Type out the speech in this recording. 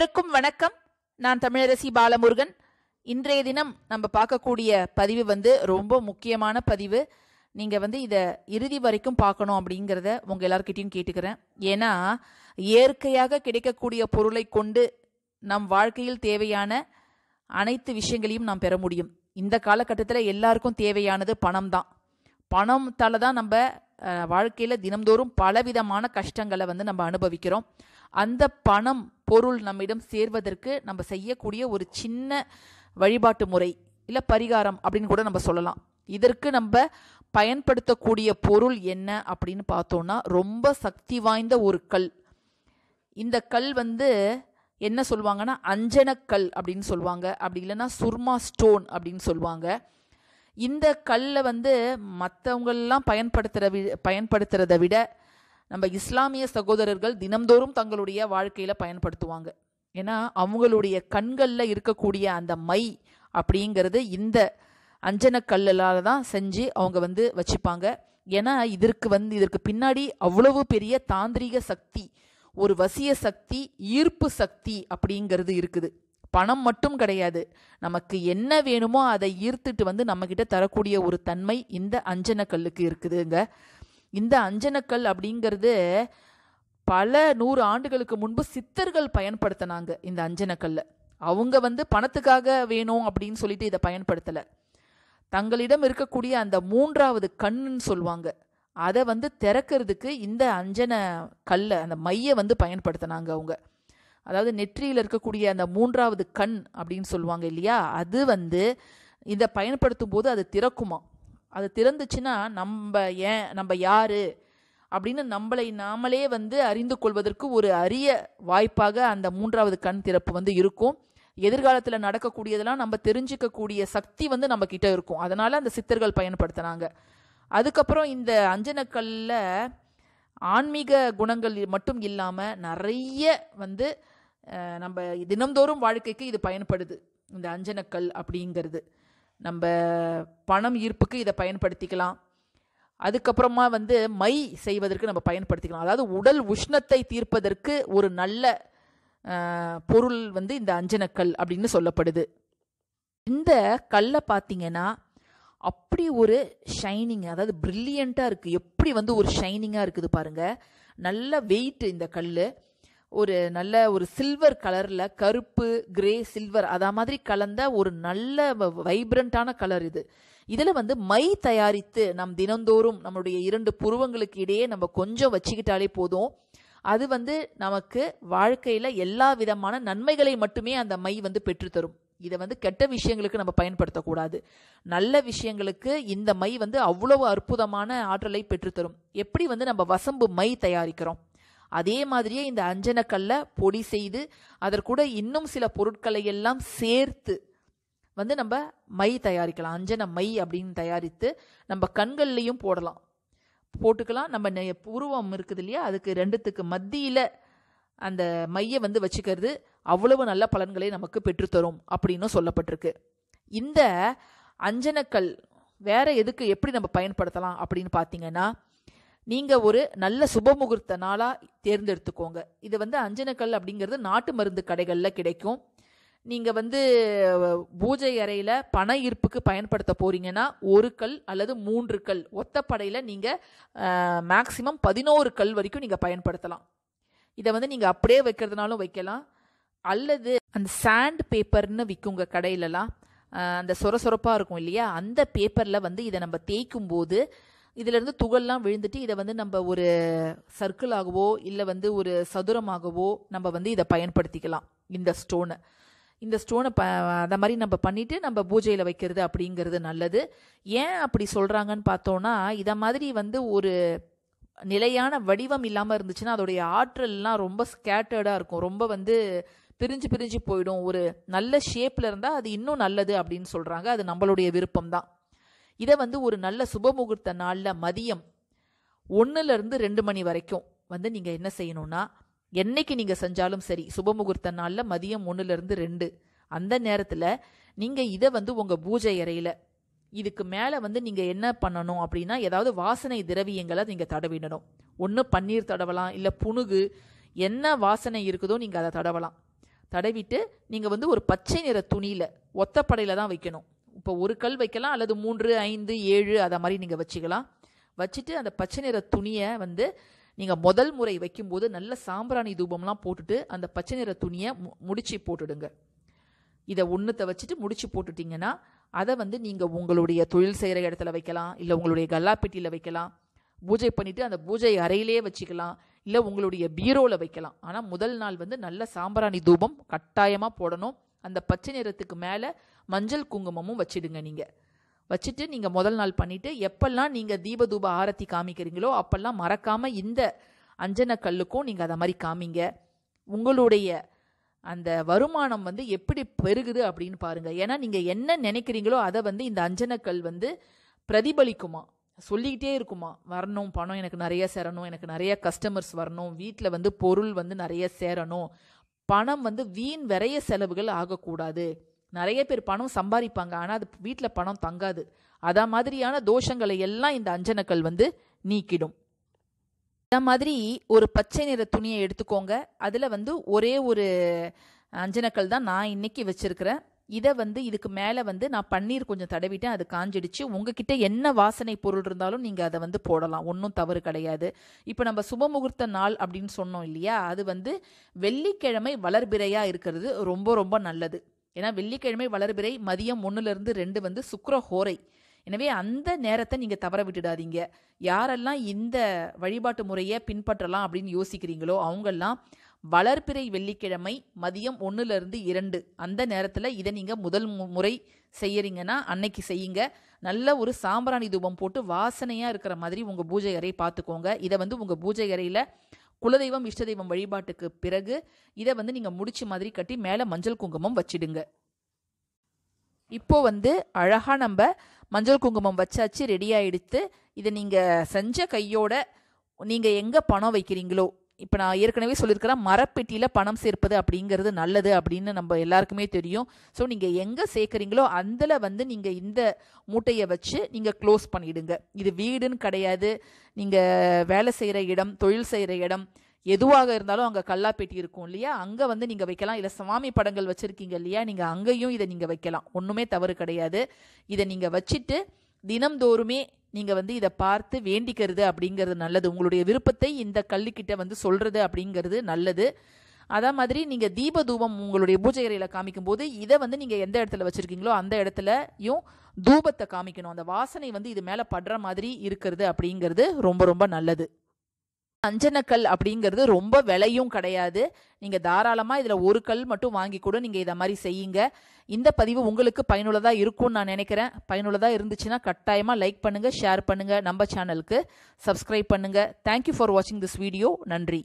அனைவருக்கும் வணக்கம் நான் தமிழரசி பாலமுருகன் இன்றைய தினம் நம்ம பார்க்கக்கூடிய பதிவு வந்து ரொம்ப முக்கியமான பதிவு நீங்கள் வந்து இதை இறுதி வரைக்கும் பார்க்கணும் அப்படிங்கிறத உங்கள் எல்லார்கிட்டையும் கேட்டுக்கிறேன் ஏன்னா இயற்கையாக கிடைக்கக்கூடிய பொருளை கொண்டு நம் வாழ்க்கையில் தேவையான அனைத்து விஷயங்களையும் நாம் பெற முடியும் இந்த காலகட்டத்தில் எல்லாருக்கும் தேவையானது பணம் தான் பணத்தால் தான் நம்ம வாழ்க்கையில் தினம்தோறும் பலவிதமான கஷ்டங்களை வந்து நம்ம அனுபவிக்கிறோம் அந்த பணம் பொருள் நம்மிடம் சேர்வதற்கு நம்ம செய்யக்கூடிய ஒரு சின்ன வழிபாட்டு முறை இல்லை பரிகாரம் அப்படின்னு கூட நம்ம சொல்லலாம் இதற்கு நம்ம பயன்படுத்தக்கூடிய பொருள் என்ன அப்படின்னு பார்த்தோம்னா ரொம்ப சக்தி வாய்ந்த ஒரு கல் இந்த கல் வந்து என்ன சொல்லுவாங்கன்னா அஞ்சனக்கல் அப்படின்னு சொல்லுவாங்க அப்படி இல்லைன்னா சுர்மா ஸ்டோன் அப்படின்னு சொல்லுவாங்க இந்த கல்லை வந்து மற்றவங்களெலாம் பயன்படுத்துகிற வி பயன்படுத்துகிறத விட நம்ம இஸ்லாமிய சகோதரர்கள் தினம்தோறும் தங்களுடைய வாழ்க்கையில் பயன்படுத்துவாங்க ஏன்னா அவங்களுடைய கண்களில் இருக்கக்கூடிய அந்த மை அப்படிங்கிறது இந்த அஞ்சனக்கல்லால் தான் செஞ்சு அவங்க வந்து வச்சுப்பாங்க ஏன்னா இதற்கு வந்து இதற்கு பின்னாடி அவ்வளவு பெரிய தாந்திரிக சக்தி ஒரு வசிய சக்தி ஈர்ப்பு சக்தி அப்படிங்கிறது இருக்குது பணம் மட்டும் கிடையாது நமக்கு என்ன வேணுமோ அதை ஈர்த்துட்டு வந்து நம்மக்கிட்ட தரக்கூடிய ஒரு தன்மை இந்த அஞ்சன கல்லுக்கு இருக்குதுங்க இந்த அஞ்சனக்கல் அப்படிங்கிறது பல நூறு ஆண்டுகளுக்கு முன்பு சித்தர்கள் பயன்படுத்தினாங்க இந்த அஞ்சனக்கல்ல அவங்க வந்து பணத்துக்காக வேணும் அப்படின்னு சொல்லிட்டு இதை பயன்படுத்தலை தங்களிடம் இருக்கக்கூடிய அந்த மூன்றாவது கண்ணுன்னு சொல்லுவாங்க அதை வந்து திறக்கிறதுக்கு இந்த அஞ்சன கல்ல அந்த மைய வந்து பயன்படுத்தினாங்க அவங்க அதாவது நெற்றியில் இருக்கக்கூடிய அந்த மூன்றாவது கண் அப்படின்னு சொல்லுவாங்க இல்லையா அது வந்து இதை பயன்படுத்தும் போது அது திறக்குமா அது திறந்துச்சுன்னா நம்ம ஏன் நம்ம யார் அப்படின்னு நம்மளை நாமளே வந்து அறிந்து கொள்வதற்கு ஒரு அரிய வாய்ப்பாக அந்த மூன்றாவது கண் திறப்பு வந்து இருக்கும் எதிர்காலத்தில் நடக்கக்கூடியதெல்லாம் நம்ம தெரிஞ்சிக்கக்கூடிய சக்தி வந்து நம்ம கிட்ட இருக்கும் அதனால் அந்த சித்தர்கள் பயன்படுத்தினாங்க அதுக்கப்புறம் இந்த அஞ்சனக்கல்ல ஆன்மீக குணங்கள் மட்டும் இல்லாமல் நிறைய வந்து நம்ம தினம்தோறும் வாழ்க்கைக்கு இது பயன்படுது இந்த அஞ்சனக்கல் அப்படிங்கிறது நம்ம பணம் ஈர்ப்புக்கு இதை பயன்படுத்திக்கலாம் அதுக்கப்புறமா வந்து மை செய்வதற்கு நம்ம பயன்படுத்திக்கலாம் அதாவது உடல் உஷ்ணத்தை தீர்ப்பதற்கு ஒரு நல்ல பொருள் வந்து இந்த அஞ்சனக்கல் அப்படின்னு சொல்லப்படுது இந்த கல்லை பார்த்தீங்கன்னா அப்படி ஒரு ஷைனிங் அதாவது ப்ரில்லியண்ட்டாக இருக்குது எப்படி வந்து ஒரு ஷைனிங்காக இருக்குது பாருங்கள் நல்ல வெயிட் இந்த கல் ஒரு நல்ல ஒரு சில்வர் கலரில் கருப்பு கிரே சில்வர் அதை மாதிரி கலந்த ஒரு நல்ல வைப்ரண்ட்டான கலர் இது இதில் வந்து மை தயாரித்து நம் தினந்தோறும் நம்மளுடைய இரண்டு புருவங்களுக்கு இடையே நம்ம கொஞ்சம் வச்சுக்கிட்டாலே போதும் அது வந்து நமக்கு வாழ்க்கையில் எல்லா விதமான நன்மைகளை மட்டுமே அந்த மை வந்து பெற்றுத்தரும் இதை வந்து கெட்ட விஷயங்களுக்கு நம்ம பயன்படுத்தக்கூடாது நல்ல விஷயங்களுக்கு இந்த மை வந்து அவ்வளவு அற்புதமான ஆற்றலை பெற்றுத்தரும் எப்படி வந்து நம்ம வசம்பு மை தயாரிக்கிறோம் அதே மாதிரியே இந்த அஞ்சனக்கல்லை பொடி செய்து அதற்கூட இன்னும் சில பொருட்களை எல்லாம் சேர்த்து வந்து நம்ம மை தயாரிக்கலாம் அஞ்சன மை அப்படின்னு தயாரித்து நம்ம கண்கள்லையும் போடலாம் போட்டுக்கலாம் நம்ம உருவம் இருக்குது இல்லையா அதுக்கு ரெண்டுத்துக்கு மத்தியில் அந்த மையை வந்து வச்சுக்கிறது அவ்வளவு நல்ல பலன்களை நமக்கு பெற்றுத்தரும் அப்படின்னு சொல்லப்பட்டிருக்கு இந்த அஞ்சனக்கல் வேற எதுக்கு எப்படி நம்ம பயன்படுத்தலாம் அப்படின்னு பார்த்தீங்கன்னா நீங்கள் ஒரு நல்ல சுபமுகூர்த்த நாளா தேர்ந்தெடுத்துக்கோங்க இது வந்து அஞ்சனக்கல் அப்படிங்கிறது நாட்டு மருந்து கடைகளில் கிடைக்கும் நீங்கள் வந்து பூஜை அறையில் பண ஈர்ப்புக்கு பயன்படுத்த போறீங்கன்னா ஒரு கல் அல்லது மூன்று கல் படையில நீங்கள் மேக்சிமம் பதினோரு கல் வரைக்கும் நீங்கள் பயன்படுத்தலாம் இதை வந்து நீங்கள் அப்படியே வைக்கிறதுனாலும் வைக்கலாம் அல்லது அந்த சாண்ட் பேப்பர்னு விற்குங்க கடையிலலாம் அந்த சொர சொரப்பாக இருக்கும் இல்லையா அந்த பேப்பரில் வந்து இதை நம்ம தேய்க்கும் போது இதிலிருந்து துகள்லாம் விழுந்துட்டு இதை வந்து நம்ம ஒரு சர்க்கிளாகவோ இல்லை வந்து ஒரு சதுரமாகவோ நம்ம வந்து இதை பயன்படுத்திக்கலாம் இந்த ஸ்டோனை இந்த ஸ்டோனை ப அந்த மாதிரி நம்ம பண்ணிவிட்டு நம்ம பூஜையில் வைக்கிறது அப்படிங்கிறது நல்லது ஏன் அப்படி சொல்கிறாங்கன்னு பார்த்தோன்னா இதை மாதிரி வந்து ஒரு நிலையான வடிவம் இல்லாமல் இருந்துச்சுன்னா அதோடைய ஆற்றல்லாம் ரொம்ப ஸ்கேட்டர்டாக இருக்கும் ரொம்ப வந்து பிரிஞ்சு பிரிஞ்சு போயிடும் ஒரு நல்ல ஷேப்பில் இருந்தால் அது இன்னும் நல்லது அப்படின்னு சொல்கிறாங்க அது நம்மளுடைய விருப்பம் தான் இதை வந்து ஒரு நல்ல சுபமுகூர்த்த நாளில் மதியம் ஒன்றுலேருந்து ரெண்டு மணி வரைக்கும் வந்து நீங்கள் என்ன செய்யணும்னா என்னைக்கு நீங்கள் செஞ்சாலும் சரி சுபமுகூர்த்த நாளில் மதியம் ஒன்றுலேருந்து ரெண்டு அந்த நேரத்தில் நீங்கள் இதை வந்து உங்கள் பூஜை அறையில் இதுக்கு மேலே வந்து நீங்கள் என்ன பண்ணணும் அப்படின்னா ஏதாவது வாசனை திரவியங்களை நீங்கள் தடவிடணும் ஒன்று பன்னீர் தடவலாம் இல்லை புணுகு என்ன வாசனை இருக்குதோ நீங்கள் அதை தடவலாம் தடவிட்டு நீங்கள் வந்து ஒரு பச்சை நிற துணியில் ஒத்தப்படையில் தான் வைக்கணும் இப்போ ஒரு கல் வைக்கலாம் அல்லது மூன்று ஐந்து ஏழு அதை மாதிரி நீங்கள் வச்சுக்கலாம் வச்சுட்டு அந்த பச்சை நிற துணியை வந்து நீங்கள் முதல் முறை வைக்கும்போது நல்ல சாம்பிராணி தூபம்லாம் போட்டுட்டு அந்த பச்சை நிற துணியை மு முடிச்சு போட்டுடுங்க இதை ஒன்றுத்தை வச்சுட்டு முடிச்சு போட்டுட்டிங்கன்னா அதை வந்து நீங்கள் உங்களுடைய தொழில் செய்கிற இடத்துல வைக்கலாம் இல்லை உங்களுடைய கல்லாப்பெட்டியில் வைக்கலாம் பூஜை பண்ணிவிட்டு அந்த பூஜை அறையிலே வச்சுக்கலாம் இல்லை உங்களுடைய பீரோவில் வைக்கலாம் ஆனால் முதல் நாள் வந்து நல்ல சாம்பிராணி தூபம் கட்டாயமாக போடணும் அந்த பச்சை நிறத்துக்கு மேலே மஞ்சள் குங்குமமும் வச்சிடுங்க நீங்கள் வச்சுட்டு நீங்கள் முதல் நாள் பண்ணிவிட்டு எப்பெல்லாம் நீங்கள் தீபதூப ஆரத்தி காமிக்கிறீங்களோ அப்பெல்லாம் மறக்காமல் இந்த அஞ்சன கல்லுக்கும் நீங்கள் அதை மாதிரி காமிங்க உங்களுடைய அந்த வருமானம் வந்து எப்படி பெருகுது அப்படின்னு பாருங்கள் ஏன்னா நீங்கள் என்ன நினைக்கிறீங்களோ அதை வந்து இந்த அஞ்சனக்கல் வந்து பிரதிபலிக்குமா சொல்லிக்கிட்டே இருக்குமா வரணும் பணம் எனக்கு நிறைய சேரணும் எனக்கு நிறைய கஸ்டமர்ஸ் வரணும் வீட்டில் வந்து பொருள் வந்து நிறைய சேரணும் பணம் வந்து வீண் விரைய செலவுகள் ஆகக்கூடாது நிறைய பேர் பணம் சம்பாதிப்பாங்க ஆனால் அது வீட்டில் பணம் தங்காது அதா மாதிரியான தோஷங்களை எல்லாம் இந்த அஞ்சனக்கள் வந்து நீக்கிடும் இந்த மாதிரி ஒரு பச்சை நிற துணியை எடுத்துக்கோங்க அதில் வந்து ஒரே ஒரு அஞ்சனக்கள் தான் நான் இன்னைக்கு வச்சிருக்கிறேன் இதை வந்து இதுக்கு மேலே வந்து நான் பன்னீர் கொஞ்சம் தடவிட்டேன் அது காஞ்சிடுச்சு உங்ககிட்ட என்ன வாசனை பொருள் இருந்தாலும் நீங்கள் அதை வந்து போடலாம் ஒன்றும் தவறு கிடையாது இப்போ நம்ம சுபமுகூர்த்த நாள் அப்படின்னு சொன்னோம் இல்லையா அது வந்து வெள்ளிக்கிழமை வளர்பிறையாக இருக்கிறது ரொம்ப ரொம்ப நல்லது ஏன்னா வெள்ளிக்கிழமை வளர்பிறை மதியம் ஒன்றுலேருந்து ரெண்டு வந்து சுக்கர ஹோரை எனவே அந்த நேரத்தை நீங்கள் தவற விட்டுடாதீங்க யாரெல்லாம் இந்த வழிபாட்டு முறையை பின்பற்றலாம் அப்படின்னு யோசிக்கிறீங்களோ அவங்கெல்லாம் வளர்பிறை வெள்ளிக்கிழமை மதியம் ஒன்றுலேருந்து இரண்டு அந்த நேரத்தில் இதை நீங்கள் முதல் முறை செய்யறீங்கன்னா அன்னைக்கு செய்யுங்க நல்ல ஒரு சாம்பிராணி தூபம் போட்டு வாசனையாக இருக்கிற மாதிரி உங்கள் பூஜை அறையை பார்த்துக்கோங்க இதை வந்து உங்கள் பூஜை அறையில் குலதெய்வம் இஷ்ட தெய்வம் வழிபாட்டுக்கு பிறகு இதை வந்து நீங்கள் முடிச்சு மாதிரி கட்டி மேலே மஞ்சள் குங்குமம் வச்சிடுங்க இப்போ வந்து அழகாக நம்ம மஞ்சள் குங்குமம் வச்சாச்சு ரெடி எடுத்து இதை நீங்கள் செஞ்ச கையோட நீங்கள் எங்கே பணம் வைக்கிறீங்களோ இப்போ நான் ஏற்கனவே சொல்லியிருக்கிறேன் மரப்பெட்டியில் பணம் சேர்ப்பது அப்படிங்கிறது நல்லது அப்படின்னு நம்ம எல்லாருக்குமே தெரியும் ஸோ நீங்கள் எங்கே சேர்க்குறீங்களோ அதில் வந்து நீங்கள் இந்த மூட்டையை வச்சு நீங்கள் க்ளோஸ் பண்ணிவிடுங்க இது வீடுன்னு கிடையாது நீங்கள் வேலை செய்கிற இடம் தொழில் செய்கிற இடம் எதுவாக இருந்தாலும் அங்கே கல்லாப்பேட்டி இருக்கும் இல்லையா அங்கே வந்து நீங்கள் வைக்கலாம் இல்லை சுவாமி படங்கள் வச்சுருக்கீங்க இல்லையா நீங்கள் அங்கேயும் இதை நீங்கள் வைக்கலாம் ஒன்றுமே தவறு கிடையாது இதை நீங்கள் வச்சுட்டு தினம்தோறுமே நீங்கள் வந்து இதை பார்த்து வேண்டிக்கிறது அப்படிங்கிறது நல்லது உங்களுடைய விருப்பத்தை இந்த கல்லுக்கிட்ட வந்து சொல்கிறது அப்படிங்கிறது நல்லது அதே மாதிரி நீங்கள் தீப தூபம் உங்களுடைய பூஜை அறையில் காமிக்கும் போது இதை வந்து நீங்கள் எந்த இடத்துல வச்சுருக்கீங்களோ அந்த இடத்துலையும் தூபத்தை காமிக்கணும் அந்த வாசனை வந்து இது மேலே படுற மாதிரி இருக்கிறது அப்படிங்கிறது ரொம்ப ரொம்ப நல்லது அஞ்சனக்கல் அப்படிங்கிறது ரொம்ப விலையும் கிடையாது நீங்கள் தாராளமாக இதில் ஒரு கல் மட்டும் வாங்கி கூட நீங்கள் இதை மாதிரி செய்யுங்க இந்த பதிவு உங்களுக்கு பயனுள்ளதாக இருக்கும்னு நான் நினைக்கிறேன் பயனுள்ளதாக இருந்துச்சுன்னா கட்டாயமாக லைக் பண்ணுங்கள் ஷேர் பண்ணுங்கள் நம்ம சேனலுக்கு சப்ஸ்கிரைப் பண்ணுங்கள் தேங்க்யூ ஃபார் வாட்சிங் திஸ் வீடியோ நன்றி